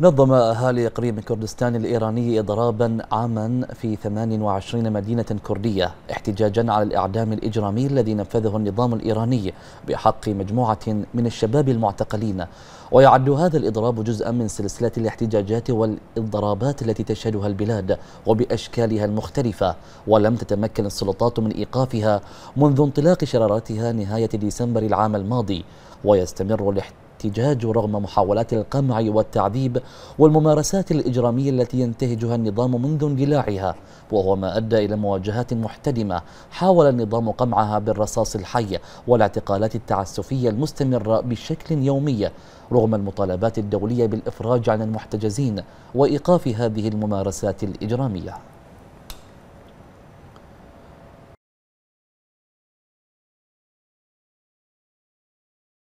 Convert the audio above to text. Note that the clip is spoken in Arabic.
نظم أهالي إقليم كردستان الإيراني إضرابا عاما في 28 مدينة كردية احتجاجا على الإعدام الإجرامي الذي نفذه النظام الإيراني بحق مجموعة من الشباب المعتقلين ويعد هذا الإضراب جزءا من سلسلة الاحتجاجات والإضرابات التي تشهدها البلاد وبأشكالها المختلفة ولم تتمكن السلطات من إيقافها منذ انطلاق شراراتها نهاية ديسمبر العام الماضي ويستمر الاحتجاج الاحتجاج رغم محاولات القمع والتعذيب والممارسات الإجرامية التي ينتهجها النظام منذ اندلاعها وهو ما أدى إلى مواجهات محتدمة حاول النظام قمعها بالرصاص الحي والاعتقالات التعسفية المستمرة بشكل يومي رغم المطالبات الدولية بالإفراج عن المحتجزين وإيقاف هذه الممارسات الإجرامية